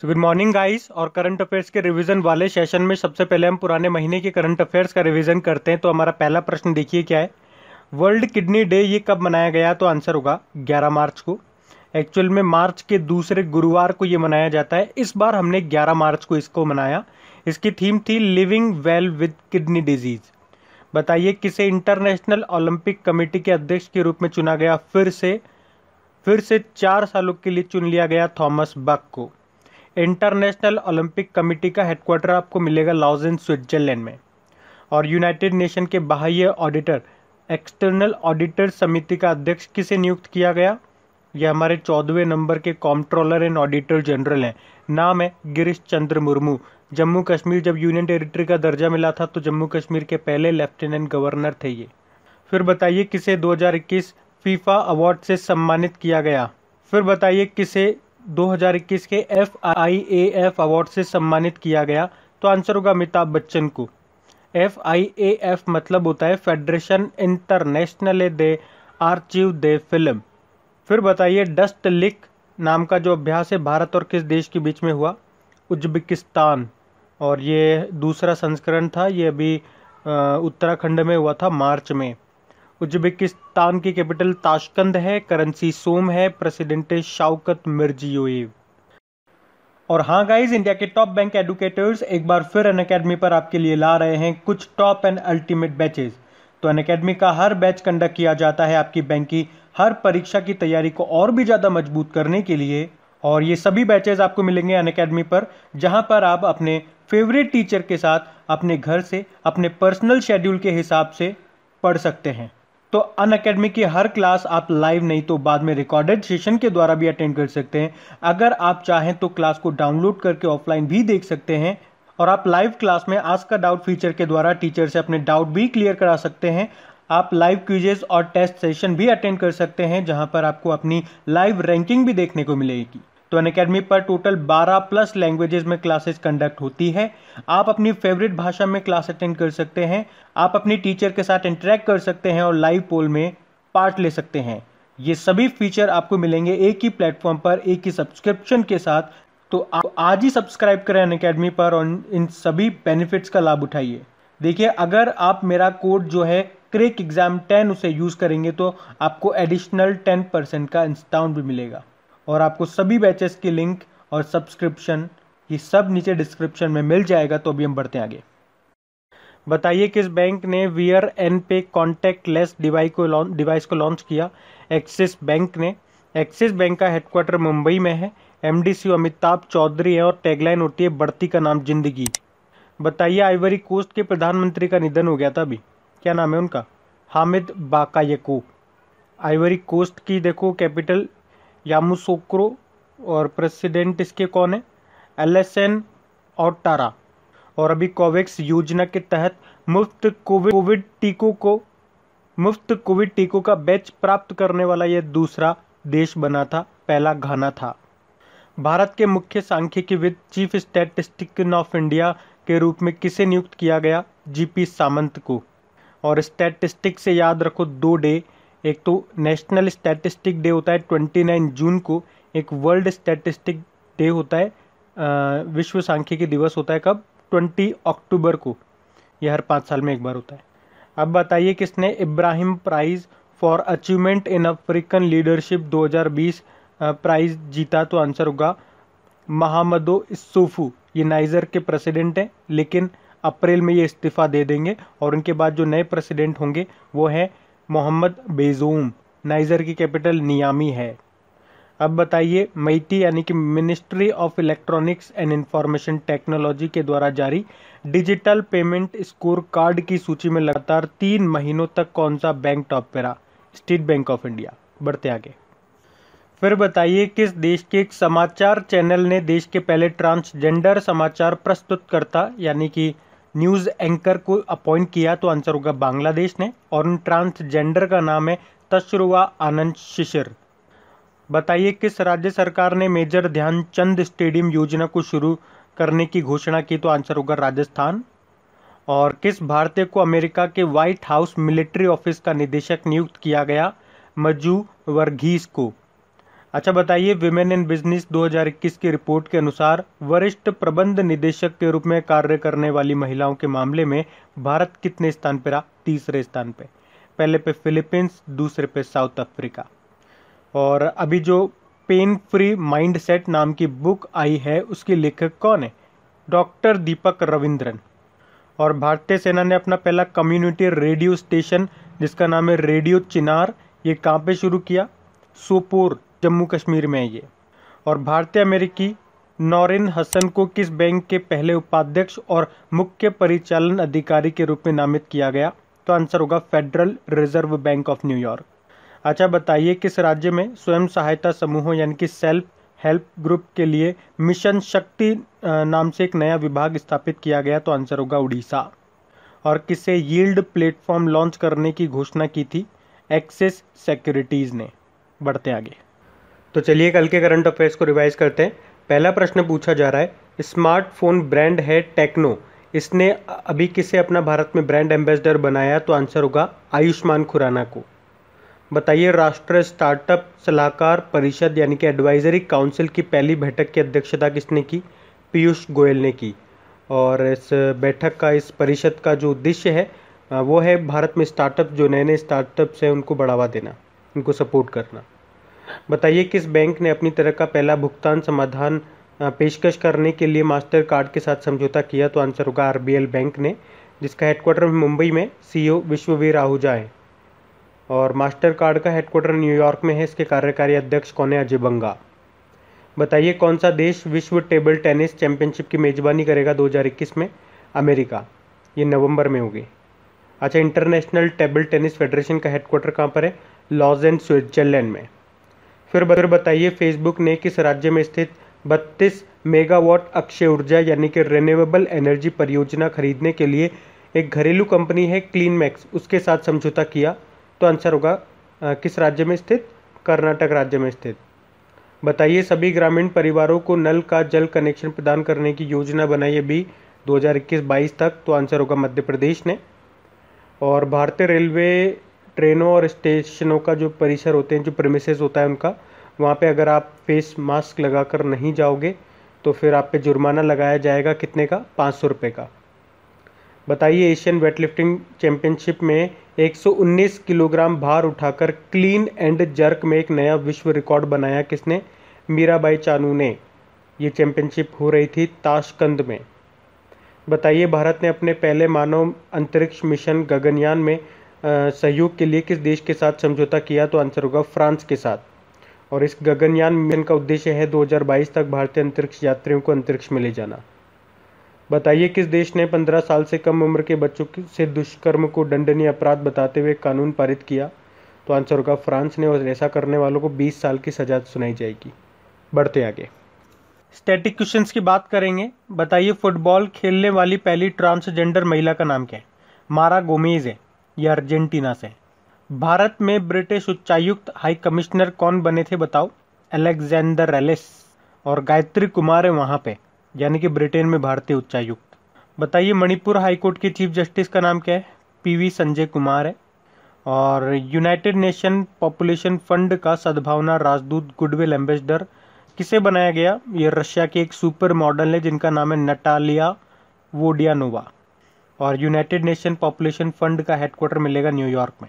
सो good morning guys और current affairs के revision वाले सेशन में सबसे पहले हम पुराने महीने के करंट अफेयर्स का रिवीजन करते हैं तो हमारा पहला प्रश्न देखिए क्या है वर्ल्ड किडनी डे ये कब मनाया गया तो आंसर होगा 11 मार्च को एक्चुअल में मार्च के दूसरे गुरुवार को ये मनाया जाता है इस बार हमने ग्यारह मार्च को इसको मनाया इसकी थीम थी living well with kidney disease बताइए किसे इंटरनेशनल ओलंपिक कमेटी के अध्यक्ष के रूप में चुना गया फिर से फिर से चार सालों के लिए चुन लिया गया थॉमस बक को इंटरनेशनल ओलंपिक कमेटी का हेडक्वार्टर आपको मिलेगा लाउजन स्विट्जरलैंड में और यूनाइटेड नेशन के बाह्य ऑडिटर एक्सटर्नल ऑडिटर समिति का अध्यक्ष किसे नियुक्त किया गया यह हमारे चौदहवें नंबर के कॉम्ट्रोलर एंड ऑडिटर जनरल हैं नाम है गिरीश चंद्र मुर्मू जम्मू कश्मीर जब यूनियन टेरिटरी का दर्जा मिला था तो जम्मू कश्मीर के पहले लेफ्टिनेंट गवर्नर थे ये फिर बताइए किसे 2021 फीफा अवार्ड से सम्मानित किया गया फिर बताइए किसे 2021 के F I A F award से सम्मानित किया गया तो आंसर होगा अमिताभ बच्चन को एफ आई ए एफ मतलब होता है federation international de archive de film फिर बताइए डस्ट लिक नाम का जो अभ्यास है भारत और किस देश के बीच में हुआ उज्बेकिस्तान और ये दूसरा संस्करण था ये अभी उत्तराखंड में हुआ था मार्च में উজবেকিস্থান কি ক্যাপিটাল তাশকন্দ হ কারেন্সি সুম হ প্রেসিডেন্টে শাওকত মিরজি উয় এবং হ্যাঁ গাইস ইন্ডিয়া কে টপ ব্যাংক এডুকেটরস এক বার ফিয়ার অন একাডেমি পর আপকে লআ রহে হ কিছু টপ এন্ড আলটিমেট ব্যাচেস তো অন একাডেমি কা হর ব্যাচ কন্ডাক্ট কিয়া جاتا হ আপকি ব্যাংকি হর পরীক্ষা কি তৈয়ারি কো অর ভি জাদা মজবুত করনে কে লিয়ে অর ইয়ে সবহি ব্যাচেস আপকো মিলenge অন একাডেমি পর জহা পর আপ apne ফেভারিট টিচার কে সাথ apne ঘর সে apne পার্সোনাল শিডিউল কে হিসাব সে পড় sakte hain तो अन अकेडमी की हर क्लास आप लाइव नहीं तो बाद में रिकॉर्डेड सेशन के द्वारा भी अटेंड कर सकते हैं अगर आप चाहें तो क्लास को डाउनलोड करके ऑफलाइन भी देख सकते हैं और आप लाइव क्लास में आज का डाउट फीचर के द्वारा टीचर से अपने डाउट भी क्लियर करा सकते हैं आप लाइव क्विजेज और टेस्ट सेशन भी अटेंड कर सकते हैं जहां पर आपको अपनी लाइव रैंकिंग भी देखने को मिलेगी तो अन अकेडमी पर टोटल 12 प्लस लैंग्वेजेस में क्लासेस कंडक्ट होती है आप अपनी फेवरेट भाषा में क्लास अटेंड कर सकते हैं आप अपनी टीचर के साथ इंटरेक्ट कर सकते हैं और लाइव पोल में पार्ट ले सकते हैं ये सभी फीचर आपको मिलेंगे एक ही प्लेटफॉर्म पर एक ही सब्सक्रिप्शन के साथ तो आप आज ही सब्सक्राइब करें अन अकेडमी पर और इन सभी बेनिफिट्स का लाभ उठाइए देखिए अगर आप मेरा कोड जो है क्रेक एग्ज़ाम टेन उसे यूज़ करेंगे तो आपको एडिशनल टेन परसेंट का इंस्टाउंट भी मिलेगा और आपको सभी बैचेस की लिंक और सब्सक्रिप्शन ये सब नीचे डिस्क्रिप्शन में मिल जाएगा तो अभी हम बढ़ते हैं आगे बताइए किस बैंक ने wear n pay contactless device को लॉन्च डिवाइस को लॉन्च किया एक्सिस बैंक ने एक्सिस बैंक का हेडक्वार्टर मुंबई में है एम अमिताभ चौधरी है और टैगलाइन होती है बढ़ती का नाम जिंदगी बताइए आइवरी कोस्ट के प्रधानमंत्री का निधन हो गया था अभी क्या नाम है उनका हामिद बाकायको आइवरी कोस्ट की देखो कैपिटल यामुसोक्रो और प्रेसिडेंट इसके कौन है एलएसएन और टारा और अभी कोवैक्स योजना के तहत मुफ्त कोविड कोविड टीकों को मुफ्त कोविड टीकों का बैच प्राप्त करने वाला यह दूसरा देश बना था पहला घाना था भारत के मुख्य सांख्यिकीविद चीफ स्टैटिस्टिक ऑफ इंडिया के रूप में किसे नियुक्त किया गया जीपी सामंत को और स्टैटिस्टिक से याद रखो दो डे एक तो नेशनल स्टैटिस्टिक डे होता है ट्वेंटी नाइन जून को एक वर्ल्ड स्टैटिस्टिक डे होता है विश्व सांख्यिकी दिवस होता है कब ट्वेंटी अक्टूबर को यह हर पाँच साल में एक बार होता है अब बताइए किसने Ibrahim prize for achievement in African leadership 2020 prize जीता तो आंसर होगा महामदो इसूफू ये नाइजर के प्रेसिडेंट हैं लेकिन अप्रैल में ये इस्तीफ़ा दे देंगे और उनके बाद जो नए प्रेसिडेंट होंगे वो हैं मोहम्मद बेजूम नाइजर की कैपिटल नियामी है अब बताइए मैटी यानी कि ministry of electronics and information technology के द्वारा जारी डिजिटल पेमेंट स्कोर कार्ड की सूची में लगातार तीन महीनों तक कौन सा बैंक टॉप पर रहा स्टेट बैंक ऑफ इंडिया बढ़ते आगे फिर बताइए किस देश के एक समाचार चैनल ने देश के पहले ट्रांसजेंडर समाचार प्रस्तुतकर्ता यानी कि न्यूज़ एंकर को अपॉइंट किया तो आंसर होगा बांग्लादेश ने और उन ट्रांसजेंडर का नाम है तशरुआ आनंद शिशिर बताइए किस राज्य सरकार ने मेजर ध्यानचंद स्टेडियम योजना को शुरू करने की घोषणा की तो आंसर होगा राजस्थान और किस भारतीय को अमेरिका के व्हाइट हाउस मिलिट्री ऑफिस का निदेशक नियुक्त किया गया मजू वर्गीस को अच्छा बताइए विमेन इन बिजनेस 2021 की रिपोर्ट के अनुसार वरिष्ठ प्रबंध निदेशक के रूप में कार्य करने वाली महिलाओं के मामले में भारत कितने स्थान पर रहा तीसरे स्थान पर पहले पे फिलीपींस दूसरे पे साउथ अफ्रीका और अभी जो पेन फ्री माइंडसेट नाम की बुक आई है उसके लेखक कौन है डॉक्टर दीपक रविंद्रन और भारतीय सेना ने अपना पहला कम्युनिटी रेडियो स्टेशन जिसका नाम है रेडियो चिनार ये कहाँ पे शुरू किया सोपोर जम्मू कश्मीर में ये और भारतीय अमेरिकी नौरिन हसन को किस बैंक के पहले उपाध्यक्ष और मुख्य परिचालन अधिकारी के रूप में नामित किया गया तो आंसर होगा Federal Reserve Bank of New York अच्छा बताइए किस राज्य में स्वयं सहायता समूहों यानी कि सेल्फ हेल्प ग्रुप के लिए मिशन शक्ति नाम से एक नया विभाग स्थापित किया गया तो आंसर होगा उड़ीसा और किसे यील्ड प्लेटफॉर्म लॉन्च करने की घोषणा की थी एक्सिस सिक्योरिटीज़ ने बढ़ते आगे तो चलिए कल के करंट अफेयर्स को रिवाइज करते हैं पहला प्रश्न पूछा जा रहा है स्मार्टफोन ब्रांड है टेक्नो इसने अभी किसे अपना भारत में ब्रांड एम्बेसडर बनाया तो आंसर होगा आयुष्मान खुराना को बताइए राष्ट्रीय स्टार्टअप सलाहकार परिषद यानी कि एडवाइजरी काउंसिल की पहली बैठक की अध्यक्षता किसने की पीयूष गोयल ने की और इस बैठक का इस परिषद का जो उद्देश्य है वो है भारत में स्टार्टअप जो नए नए स्टार्टअप्स हैं उनको बढ़ावा देना उनको सपोर्ट करना बताइए किस बैंक ने अपनी तरह का पहला भुगतान समाधान पेशकश करने के लिए मास्टर कार्ड के साथ समझौता किया तो आंसर होगा आर बैंक ने जिसका हेडक्वार्टर मुंबई में सीईओ विश्ववीर आहूजा है और मास्टर कार्ड का हेडक्वार्टर न्यूयॉर्क में है इसके कार्यकारी अध्यक्ष कौन है अजय बंगा बताइए कौन सा देश विश्व टेबल टेनिस चैंपियनशिप की मेज़बानी करेगा 2021 में अमेरिका ये नवंबर में होगी अच्छा इंटरनेशनल टेबल टेनिस फेडरेशन का हेडक्वार्टर कहाँ पर है लॉज एंड स्विट्जरलैंड में फिर फिर बताइए फेसबुक ने किस राज्य में स्थित बत्तीस मेगावाट अक्षय ऊर्जा यानी कि रिन्यूएबल एनर्जी परियोजना खरीदने के लिए एक घरेलू कंपनी है क्लीन मैक्स उसके साथ समझौता किया तो आंसर होगा किस राज्य में स्थित कर्नाटक राज्य में स्थित बताइए सभी ग्रामीण परिवारों को नल का जल कनेक्शन प्रदान करने की योजना बनाई अभी 2021-22 तक तो आंसर होगा मध्य प्रदेश ने और भारतीय रेलवे ट्रेनों और स्टेशनों का जो परिसर होते हैं जो प्रेमिसेस होता है उनका वहाँ पे अगर आप फेस मास्क लगा कर नहीं जाओगे तो फिर आप पे जुर्माना लगाया जाएगा कितने का पाँच सौ रुपये का बताइए एशियन वेटलिफ्टिंग चैम्पियनशिप में 119 किलोग्राम भार उठाकर क्लीन एंड जर्क में एक नया विश्व रिकॉर्ड बनाया किसने मीराबाई चानू ने ये चैम्पियनशिप हो रही थी ताशकंद में बताइए भारत ने अपने पहले मानव अंतरिक्ष मिशन गगनयान में सहयोग के लिए किस देश के साथ समझौता किया तो आंसर होगा फ्रांस के साथ और इस गगनयान मिशन का उद्देश्य है 2022 तक भारतीय अंतरिक्ष यात्रियों को अंतरिक्ष में ले जाना बताइए किस देश ने 15 साल से कम उम्र के बच्चों से दुष्कर्म को दंडनीय अपराध बताते हुए कानून पारित किया तो आंसर होगा फ्रांस ने और ऐसा करने वालों को 20 साल की सजा सुनाई जाएगी बढ़ते आगे स्टैटिक क्वेश्चन की बात करेंगे बताइए फुटबॉल खेलने वाली पहली ट्रांसजेंडर महिला का नाम क्या है मारा गोमेज है या अर्जेंटीना से भारत में ब्रिटिश उच्चायुक्त हाई कमिश्नर कौन बने थे बताओ अलेक्जेंडर एलिस और गायत्री कुमार है वहाँ पे यानी कि ब्रिटेन में भारतीय उच्चायुक्त बताइए मणिपुर हाईकोर्ट के चीफ जस्टिस का नाम क्या है पीवी संजय कुमार है और यूनाइटेड नेशन पॉपुलेशन फंड का सद्भावना राजदूत गुडविल एम्बेसडर किसे बनाया गया ये रशिया के एक सुपर मॉडल है जिनका नाम है नटालिया वोडियानोवा और यूनाइटेड नेशन पॉपुलेशन फंड का हेडक्वार्टर मिलेगा न्यूयॉर्क में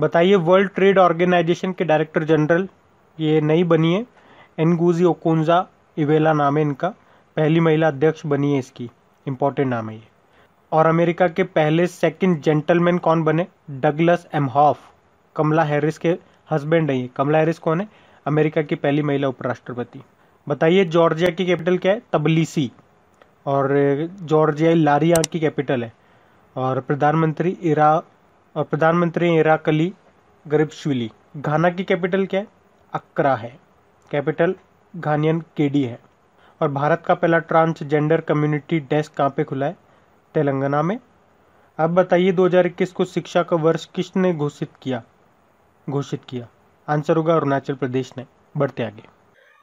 बताइए वर्ल्ड ट्रेड ऑर्गेनाइजेशन के डायरेक्टर जनरल ये नई बनी है एनगूजी ओकोन्जा इवेला नाम है इनका पहली महिला अध्यक्ष बनी है इसकी इम्पोर्टेंट नाम है ये और अमेरिका के पहले सेकंड जेंटलमैन कौन बने डगलस एमहॉफ कमला हैरिस के हस्बैंड हैं ये कमला हैरिस कौन है अमेरिका की पहली महिला उपराष्ट्रपति बताइए जॉर्जिया की कैपिटल क्या है तबलीसी और जॉर्जिया लारिया की कैपिटल है और प्रधानमंत्री इरा और प्रधानमंत्री इराकली गरीबशविली घाना की कैपिटल क्या है अक्रा है कैपिटल घानियन केडी है और भारत का पहला ट्रांसजेंडर कम्युनिटी डेस्क कहाँ पे खुला है तेलंगाना में अब बताइए 2021 को शिक्षा का वर्ष किसने घोषित किया घोषित किया आंसर होगा अरुणाचल प्रदेश ने बढ़ते आगे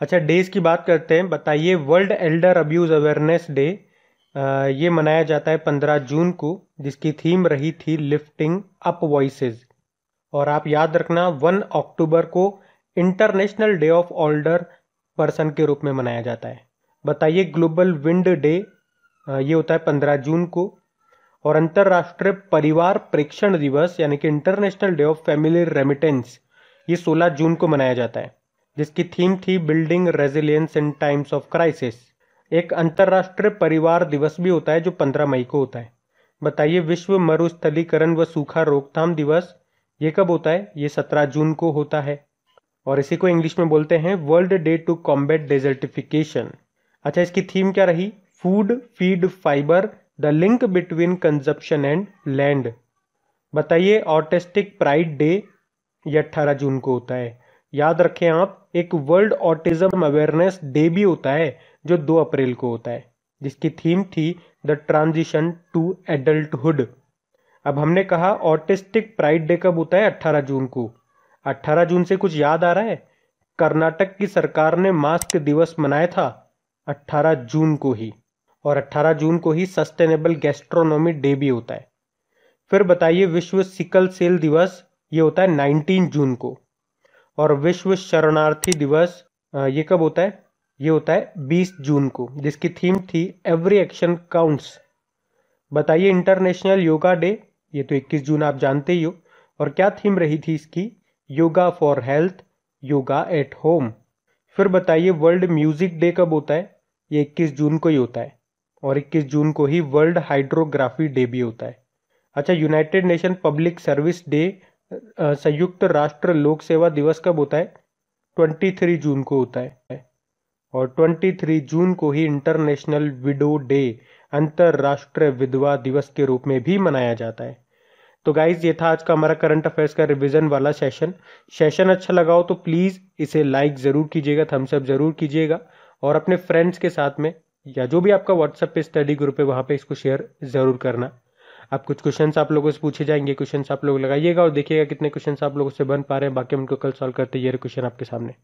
अच्छा डेज़ की बात करते हैं बताइए World Elder Abuse Awareness Day ये मनाया जाता है पंद्रह जून को जिसकी थीम रही थी लिफ्टिंग अप वॉइसेस और आप याद रखना वन अक्टूबर को international day of older person के रूप में मनाया जाता है बताइए ग्लोबल विंड डे ये होता है पंद्रह जून को और अंतर्राष्ट्रीय परिवार प्रेक्षण दिवस यानी कि international day of family remittance ये सोलह जून को मनाया जाता है जिसकी थीम थी building resilience in times of crisis एक अंतर्राष्ट्रीय परिवार दिवस भी होता है जो 15 मई को होता है बताइए विश्व मरुस्थलीकरण व सूखा रोकथाम दिवस ये कब होता है ये 17 जून को होता है और इसी को इंग्लिश में बोलते हैं world day to combat desertification अच्छा इसकी थीम क्या रही food feed fibre the link between consumption and land बताइए ऑटिस्टिक प्राइड डे ये अट्ठारह जून को होता है याद रखें आप एक वर्ल्ड ऑटिज्म अवेयरनेस डे भी होता है जो 2 अप्रैल को होता है जिसकी थीम थी द ट्रांजिशन टू एडल्टहुड अब हमने कहा ऑटिस्टिक प्राइड डे कब होता है 18 जून को 18 जून से कुछ याद आ रहा है कर्नाटक की सरकार ने मास्क दिवस मनाया था 18 जून को ही और 18 जून को ही सस्टेनेबल गैस्ट्रोनॉमी डे भी होता है फिर बताइए विश्व सिकल सेल दिवस ये होता है 19 जून को और विश्व शरणार्थी दिवस ये कब होता है ये होता है 20 जून को जिसकी थीम थी एवरी एक्शन काउंट्स बताइए इंटरनेशनल योगा डे ये तो 21 जून आप जानते ही हो और क्या थीम रही थी इसकी yoga for health yoga at home फिर बताइए वर्ल्ड म्यूजिक डे कब होता है ये 21 जून को ही होता है और 21 जून को ही वर्ल्ड हाइड्रोग्राफी डे भी होता है अच्छा United Nation public service day संयुक्त राष्ट्र लोक सेवा दिवस कब होता है ट्वेंटी थ्री जून को होता है और ट्वेंटी थ्री जून को ही इंटरनेशनल विडो डे अंतर्राष्ट्रीय विधवा दिवस के रूप में भी मनाया जाता है तो गाइज ये था आज का हमारा करंट अफेयर्स का रिवीजन वाला सेशन सेशन अच्छा लगा हो तो प्लीज़ इसे लाइक ज़रूर कीजिएगा थम्सअप ज़रूर कीजिएगा और अपने फ्रेंड्स के साथ में या जो भी आपका व्हाट्सएप पे स्टडी ग्रुप है वहां पे इसको शेयर ज़रूर करना आप कुछ क्वेश्चन आप लोगों से पूछे जाएंगे क्वेश्चन आप लोग लगाइएगा और देखिएगा कितने क्वेश्चन आप लोगों से बन पा रहे हैं बाकी उनको कल सॉल्व करते ये क्वेश्चन आपके सामने